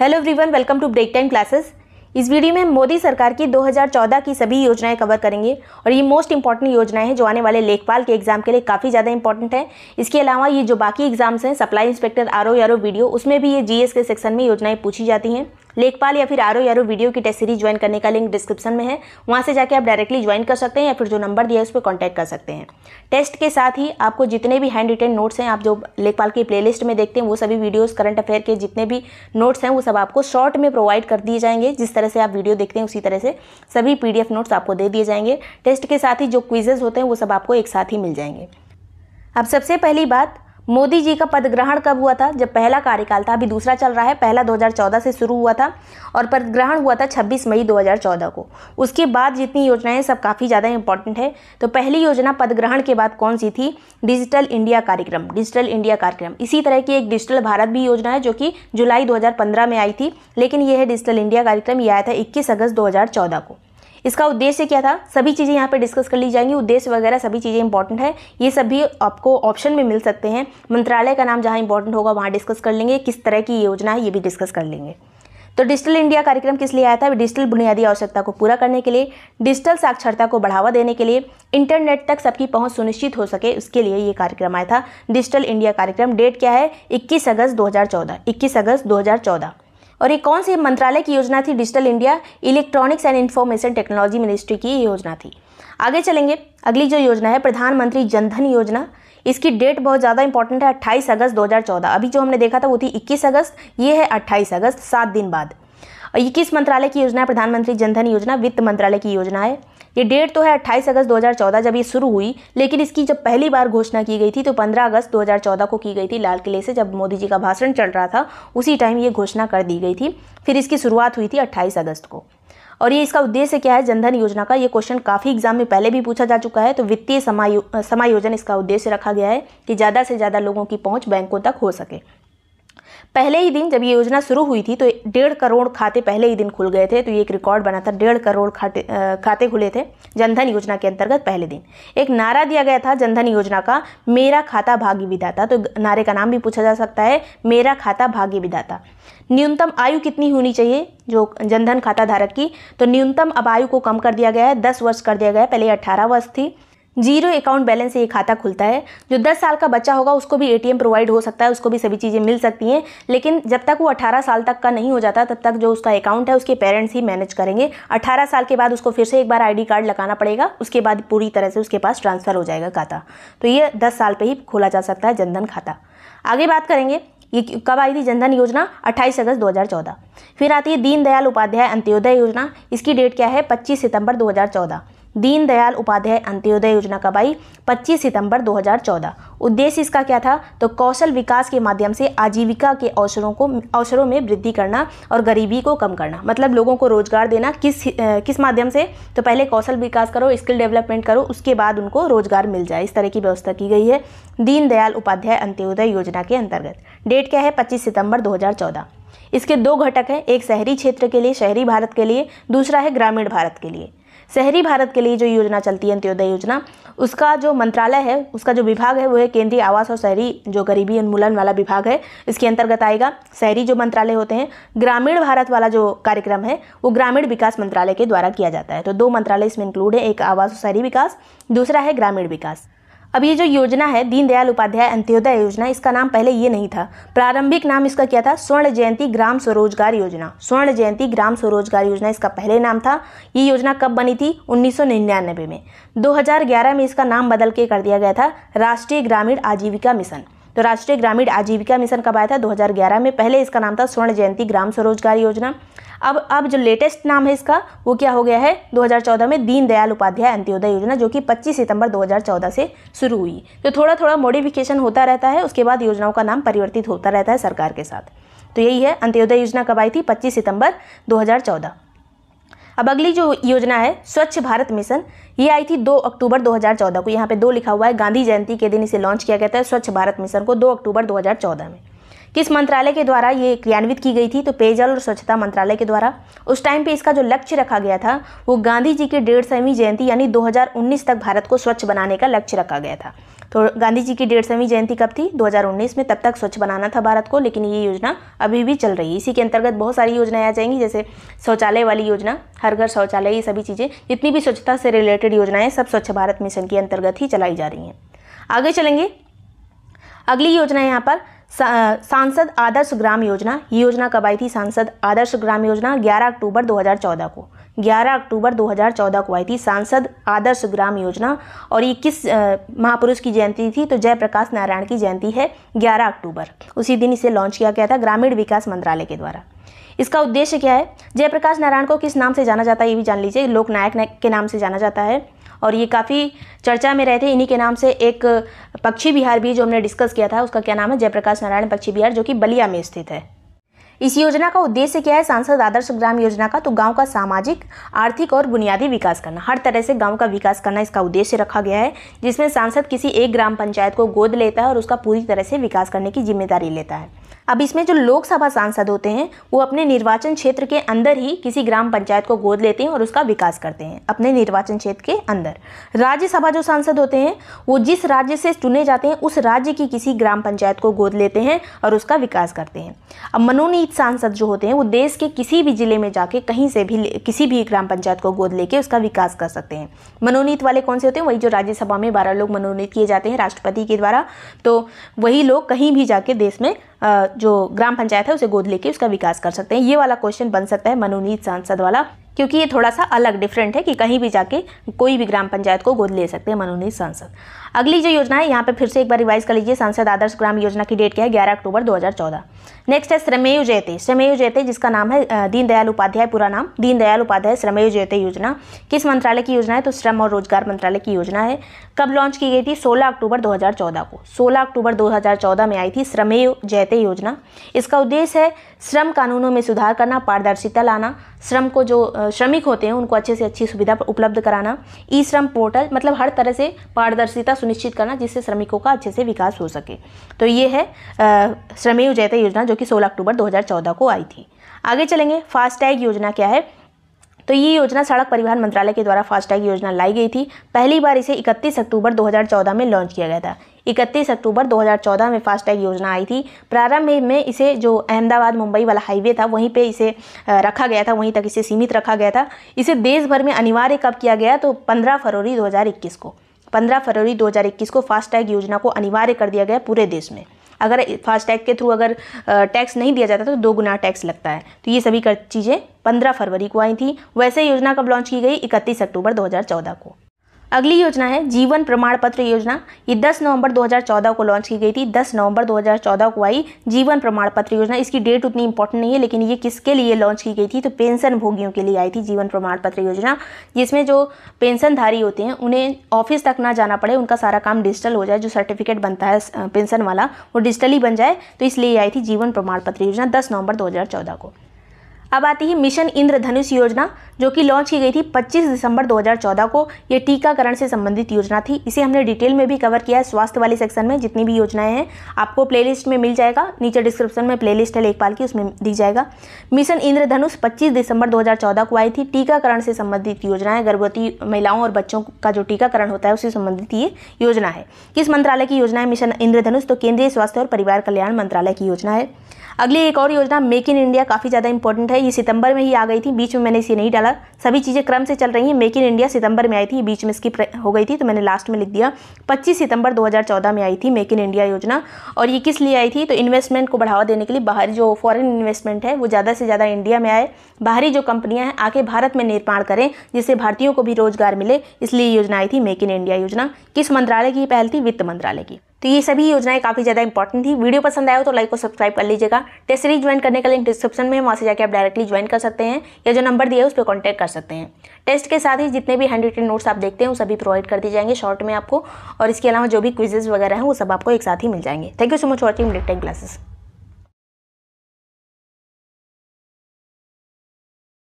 Hello everyone, welcome to Break Time Classes. इस वीडियो में मोदी सरकार की 2014 की सभी योजनाएं कवर करेंगे और ये मोस्ट इंपॉर्टेंट योजनाएं हैं जो आने वाले लेखपाल के एग्जाम के लिए काफ़ी ज़्यादा इंपॉर्टेंट है इसके अलावा ये जो बाकी एग्जाम्स हैं सप्लाई इंस्पेक्टर आर ओ यारो वीडियो उसमें भी ये जी के सेक्शन में योजनाएं पूछी जाती हैं लेखपाल या फिर आर ओ यारो वीडियो की टेस्ट सीरीज ज्वाइन करने का लिंक डिस्क्रिप्शन में है वहाँ से जाकर आप डायरेक्टली ज्वाइन कर सकते हैं या फिर जो नंबर दिया है उस पर कॉन्टैक्ट कर सकते हैं टेस्ट के साथ ही आपको जितने भी हैंड रिटेन नोट्स हैं आप जो लेखपाल की प्लेलिस्ट में देखते हैं वो सभी वीडियोज़ करंट अफेयर के जितने भी नोट्स हैं वो सब आपको शॉर्ट में प्रोवाइड कर दिए जाएंगे जिस तरह से आप वीडियो देखते हैं उसी तरह से सभी पी नोट्स आपको दे दिए जाएंगे टेस्ट के साथ ही जो क्विजेज़ होते हैं वो सब आपको एक साथ ही मिल जाएंगे अब सबसे पहली बात मोदी जी का पद ग्रहण कब हुआ था जब पहला कार्यकाल था अभी दूसरा चल रहा है पहला 2014 से शुरू हुआ था और पद ग्रहण हुआ था 26 मई 2014 को उसके बाद जितनी योजनाएं सब काफ़ी ज़्यादा इंपॉर्टेंट है तो पहली योजना पद ग्रहण के बाद कौन सी थी डिजिटल इंडिया कार्यक्रम डिजिटल इंडिया कार्यक्रम इसी तरह की एक डिजिटल भारत भी योजना है जो कि जुलाई दो में आई थी लेकिन यह है डिजिटल इंडिया कार्यक्रम यह आया था इक्कीस अगस्त दो को इसका उद्देश्य क्या था सभी चीज़ें यहाँ पर डिस्कस कर ली जाएंगी उद्देश्य वगैरह सभी चीज़ें इंपॉर्टेंट है ये सभी आपको ऑप्शन में मिल सकते हैं मंत्रालय का नाम जहाँ इंपॉर्टेंट होगा वहाँ डिस्कस कर लेंगे किस तरह की योजना है ये भी डिस्कस कर लेंगे तो डिजिटल इंडिया कार्यक्रम किस लिए आया था डिजिटल बुनियादी आवश्यकता को पूरा करने के लिए डिजिटल साक्षरता को बढ़ावा देने के लिए इंटरनेट तक सबकी पहुंच सुनिश्चित हो सके उसके लिए ये कार्यक्रम आया था डिजिटल इंडिया कार्यक्रम डेट क्या है 21 अगस्त 2014 21 अगस्त 2014 और ये कौन सी मंत्रालय की योजना थी digital India electronics and information technology ministry की योजना थी आगे चलेंगे अगली जो योजना है प्रधानमंत्री जनधन योजना इसकी डेट बहुत ज़्यादा इंपॉर्टेंट है अट्ठाईस अगस्त दो अभी जो हमने देखा था वो थी इक्कीस अगस्त ये है अट्ठाईस अगस्त सात दिन बाद और ये किस मंत्रालय की योजना है प्रधानमंत्री जनधन योजना वित्त मंत्रालय की योजना है ये डेट तो है 28 अगस्त 2014 जब ये शुरू हुई लेकिन इसकी जब पहली बार घोषणा की गई थी तो 15 अगस्त 2014 को की गई थी लाल किले से जब मोदी जी का भाषण चल रहा था उसी टाइम ये घोषणा कर दी गई थी फिर इसकी शुरुआत हुई थी अट्ठाईस अगस्त को और ये इसका उद्देश्य क्या है जनधन योजना का ये क्वेश्चन काफ़ी एग्जाम में पहले भी पूछा जा चुका है तो वित्तीय समायो समायोजन इसका उद्देश्य रखा गया है कि ज़्यादा से ज़्यादा लोगों की पहुँच बैंकों तक हो सके पहले ही दिन जब ये योजना शुरू हुई थी तो डेढ़ करोड़ खाते पहले ही दिन खुल गए थे तो ये एक रिकॉर्ड बना था डेढ़ करोड़ खाते खाते खुले थे जनधन योजना के अंतर्गत पहले दिन एक नारा दिया गया था जनधन योजना का मेरा खाता भाग्य विधाता तो नारे का नाम भी पूछा जा सकता है मेरा खाता भाग्य विधाता न्यूनतम आयु कितनी होनी चाहिए जो जनधन खाता धारक की तो न्यूनतम अब आयु को कम कर दिया गया है दस वर्ष कर दिया गया है पहले अट्ठारह वर्ष थी जीरो अकाउंट बैलेंस से ये खाता खुलता है जो 10 साल का बच्चा होगा उसको भी एटीएम प्रोवाइड हो सकता है उसको भी सभी चीज़ें मिल सकती हैं लेकिन जब तक वो 18 साल तक का नहीं हो जाता तब तक जो उसका अकाउंट है उसके पेरेंट्स ही मैनेज करेंगे 18 साल के बाद उसको फिर से एक बार आईडी कार्ड लगाना पड़ेगा उसके बाद पूरी तरह से उसके पास ट्रांसफ़र हो जाएगा खाता तो ये दस साल पर ही खोला जा सकता है जनधन खाता आगे बात करेंगे ये कब आई थी जनधन योजना 28 अगस्त 2014 फिर आती है दीनदयाल उपाध्याय अंत्योदय योजना इसकी डेट क्या है 25 सितंबर दीनदयाल उपाध्याय अंत्योदय योजना कब आई 25 सितंबर 2014 उद्देश्य इसका क्या था तो कौशल विकास के माध्यम से आजीविका के अवसरों को अवसरों में वृद्धि करना और गरीबी को कम करना मतलब लोगों को रोजगार देना किस किस माध्यम से तो पहले कौशल विकास करो स्किल डेवलपमेंट करो उसके बाद उनको रोजगार मिल जाए इस तरह की व्यवस्था की गई है दीनदयाल उपाध्याय अंत्योदय योजना के अंतर्गत डेट क्या है पच्चीस सितम्बर दो इसके दो घटक हैं एक शहरी क्षेत्र के लिए शहरी भारत के लिए दूसरा है ग्रामीण भारत के लिए शहरी भारत के लिए जो योजना चलती है अंत्योदय योजना उसका जो मंत्रालय है उसका जो विभाग है वो है केंद्रीय आवास और शहरी जो गरीबी उन्मूलन वाला विभाग है इसके अंतर्गत आएगा शहरी जो मंत्रालय होते हैं ग्रामीण भारत वाला जो कार्यक्रम है वो ग्रामीण विकास मंत्रालय के द्वारा किया जाता है तो दो मंत्रालय इसमें इंक्लूड है एक आवास और शहरी विकास दूसरा है ग्रामीण विकास अब ये जो योजना है दीनदयाल उपाध्याय अंत्योदय योजना इसका नाम पहले ये नहीं था प्रारंभिक नाम इसका क्या था स्वर्ण जयंती ग्राम स्वरोजगार योजना स्वर्ण जयंती ग्राम स्वरोजगार योजना इसका पहले नाम था ये योजना कब बनी थी उन्नीस में 2011 में इसका नाम बदल के कर दिया गया था राष्ट्रीय ग्रामीण आजीविका मिशन तो राष्ट्रीय ग्रामीण आजीविका मिशन कब आया था 2011 में पहले इसका नाम था स्वर्ण जयंती ग्राम स्वरोजगार योजना अब अब जो लेटेस्ट नाम है इसका वो क्या हो गया है 2014 में दीनदयाल उपाध्याय अंत्योदय योजना जो कि 25 सितंबर 2014 से शुरू हुई तो थोड़ा थोड़ा मॉडिफिकेशन होता रहता है उसके बाद योजनाओं का नाम परिवर्तित होता रहता है सरकार के साथ तो यही है अंत्योदय योजना कब आई थी पच्चीस सितंबर दो अब अगली जो योजना है स्वच्छ भारत मिशन ये आई थी 2 अक्टूबर 2014 को यहाँ पे दो लिखा हुआ है गांधी जयंती के दिन इसे लॉन्च किया गया था स्वच्छ भारत मिशन को 2 अक्टूबर 2014 में किस मंत्रालय के द्वारा ये क्रियान्वित की गई थी तो पेयजल और स्वच्छता मंत्रालय के द्वारा उस टाइम पे इसका जो लक्ष्य रखा गया था वो गांधी जी की डेढ़ सौवीं जयंती यानी 2019 तक भारत को स्वच्छ बनाने का लक्ष्य रखा गया था तो गांधी जी की डेढ़ सौवीं जयंती कब थी 2019 में तब तक स्वच्छ बनाना था भारत को लेकिन ये योजना अभी भी चल रही है इसी के अंतर्गत बहुत सारी योजनाएं आ जाएंगी जैसे शौचालय वाली योजना हर घर शौचालय ये सभी चीज़ें जितनी भी स्वच्छता से रिलेटेड योजनाएं सब स्वच्छ भारत मिशन के अंतर्गत ही चलाई जा रही हैं आगे चलेंगे अगली योजना यहाँ पर सांसद आदर्श ग्राम योजना ये योजना कब आई थी सांसद आदर्श ग्राम योजना 11 अक्टूबर 2014 को 11 अक्टूबर 2014 को आई थी सांसद आदर्श ग्राम योजना और ये किस महापुरुष की जयंती थी तो जयप्रकाश नारायण की जयंती है 11 अक्टूबर उसी दिन इसे लॉन्च किया गया था ग्रामीण विकास मंत्रालय के द्वारा इसका उद्देश्य क्या है जयप्रकाश नारायण को किस नाम से जाना जाता है ये भी जान लीजिए लोकनायक के नाम से जाना जाता है और ये काफ़ी चर्चा में रहे थे इन्हीं के नाम से एक पक्षी विहार भी जो हमने डिस्कस किया था उसका क्या नाम है जयप्रकाश नारायण पक्षी विहार जो कि बलिया में स्थित है इस योजना का उद्देश्य क्या है सांसद आदर्श ग्राम योजना का तो गांव का सामाजिक आर्थिक और बुनियादी विकास करना हर तरह से गांव का विकास करना इसका उद्देश्य रखा गया है जिसमें सांसद किसी एक ग्राम पंचायत को गोद लेता है और उसका पूरी तरह से विकास करने की जिम्मेदारी लेता है अब इसमें जो लोकसभा सांसद होते हैं वो अपने निर्वाचन क्षेत्र के अंदर ही किसी ग्राम पंचायत को गोद लेते हैं और उसका विकास करते हैं अपने निर्वाचन क्षेत्र के अंदर राज्यसभा जो सांसद होते हैं वो जिस राज्य से चुने जाते हैं उस राज्य की किसी ग्राम पंचायत को गोद लेते हैं और उसका विकास करते हैं अब मनोनीत सांसद जो होते हैं वो देश के किसी भी जिले में जाके कहीं से भी किसी भी ग्राम पंचायत को गोद लेके उसका विकास कर सकते हैं मनोनीत वाले कौन से होते हैं वही जो राज्यसभा में बारह लोग मनोनीत किए जाते हैं राष्ट्रपति के द्वारा तो वही लोग कहीं भी जाके देश में जो ग्राम पंचायत है उसे गोद लेके उसका विकास कर सकते हैं ये वाला क्वेश्चन बन सकता है मनोनीत सांसद वाला क्योंकि ये थोड़ा सा अलग डिफरेंट है कि कहीं भी जाके कोई भी ग्राम पंचायत को गोद ले सकते हैं मनोनीत सांसद अगली जो योजना है यहाँ पे फिर से एक बार रिवाइज कर लीजिए सांसद आदर्श ग्राम योजना की डेट क्या है 11 अक्टूबर 2014 नेक्स्ट है श्रमेयु जयते श्रमेयु जयते जिसका नाम है दीनदयाल उपाध्याय पूरा नाम दीनदयाल उपाध्याय श्रमेयु जयते योजना किस मंत्रालय की योजना है तो श्रम और रोजगार मंत्रालय की योजना है कब लॉन्च की गई थी सोलह अक्टूबर दो को सोलह अक्टूबर दो में आई थी श्रमेयु जयते योजना इसका उद्देश्य है श्रम कानूनों में सुधार करना पारदर्शिता लाना श्रम को जो श्रमिक होते हैं उनको अच्छे से अच्छी सुविधा उपलब्ध कराना ई श्रम पोर्टल मतलब हर तरह से पारदर्शिता सुनिश्चित करना जिससे श्रमिकों का अच्छे से विकास हो सके तो ये है श्रमेव जयता योजना जो कि 16 अक्टूबर 2014 को आई थी आगे चलेंगे फास्टैग योजना क्या है तो ये योजना सड़क परिवहन मंत्रालय के द्वारा फास्टैग योजना लाई गई थी पहली बार इसे 31 अक्टूबर 2014 में लॉन्च किया गया था इकतीस अक्टूबर 2014 में फास्टैग योजना आई थी प्रारंभ में इसे जो अहमदाबाद मुंबई वाला हाईवे था वहीं पर इसे रखा गया था वहीं तक इसे सीमित रखा गया था इसे देश भर में अनिवार्य कब किया गया तो पंद्रह फरवरी 2021 को 15 फरवरी 2021 को फास्टैग योजना को अनिवार्य कर दिया गया पूरे देश में अगर फास्टैग के थ्रू अगर टैक्स नहीं दिया जाता तो दो गुना टैक्स लगता है तो ये सभी चीज़ें 15 फरवरी को आई थी वैसे योजना कब लॉन्च की गई 31 अक्टूबर 2014 को अगली योजना है जीवन प्रमाण पत्र योजना ये 10 नवंबर 2014 को लॉन्च की गई थी 10 नवंबर 2014 को आई जीवन प्रमाण पत्र योजना इसकी डेट उतनी इंपॉर्टेंट नहीं है लेकिन ये किसके लिए लॉन्च की गई थी तो पेंशन भोगियों के लिए आई थी जीवन प्रमाण पत्र योजना जिसमें जो पेंशनधारी होते हैं उन्हें ऑफिस तक ना जाना पड़े उनका सारा काम डिजिटल हो जाए जो सर्टिफिकेट बनता है पेंशन वाला वो डिजिटली बन जाए तो इसलिए आई थी जीवन प्रमाण पत्र योजना दस नवंबर दो को अब आती है मिशन इंद्रधनुष योजना जो कि लॉन्च की गई थी 25 दिसंबर 2014 को ये टीकाकरण से संबंधित योजना थी इसे हमने डिटेल में भी कवर किया है स्वास्थ्य वाले सेक्शन में जितनी भी योजनाएं हैं आपको प्लेलिस्ट में मिल जाएगा नीचे डिस्क्रिप्शन में प्लेलिस्ट है लेखपाल की उसमें दी जाएगा मिशन इंद्रधनुष पच्चीस दिसंबर दो को आई थी टीकाकरण से संबंधित योजनाएं गर्भवती महिलाओं और बच्चों का जो टीकाकरण होता है उससे संबंधित ये योजना है किस मंत्रालय की योजना है मिशन इंद्रधनुष तो केंद्रीय स्वास्थ्य और परिवार कल्याण मंत्रालय की योजना है अगली एक और योजना मेक इन इंडिया काफ़ी ज़्यादा इंपॉर्टेंट है ये सितंबर में ही आ गई थी बीच में मैंने इसे नहीं डाला सभी चीज़ें क्रम से चल रही हैं मेक इन इंडिया सितंबर में आई थी बीच में इसकी हो गई थी तो मैंने लास्ट में लिख दिया पच्चीस सितंबर 2014 में आई थी मेक इन इंडिया योजना और ये किस लिए आई थी तो इन्वेस्टमेंट को बढ़ावा देने के लिए बाहर जो फॉरन इन्वेस्टमेंट है वो ज़्यादा से ज़्यादा इंडिया में आए बाहरी जो कंपनियाँ हैं आके भारत में निर्माण करें जिससे भारतीयों को भी रोजगार मिले इसलिए योजना आई थी मेक इन इंडिया योजना किस मंत्रालय की पहल थी वित्त मंत्रालय की तो ये सभी योजनाएं काफ़ी ज़्यादा इंपॉर्टेंट थी वीडियो पसंद आया हो तो लाइक और सब्सक्राइब कर लीजिएगा टेस्ट सीरीज ज्वाइन करने का लिंक डिस्क्रिप्शन में वहाँ से जाकर आप डायरेक्टली ज्वाइन कर सकते हैं या जो नंबर दिया है उस पर कॉन्टैक्ट कर सकते हैं टेस्ट के साथ ही जितने भी हैंड रिटेन नोट्स आप देखते हैं वो सभी प्रोवाइड कर दिए जाएंगे शॉर्ट में आपको और इसके अलावा जो भी क्विजेज वगैरह हैं वो सब आपको एक साथ ही मिल जाएंगे thank you so much watching detect classes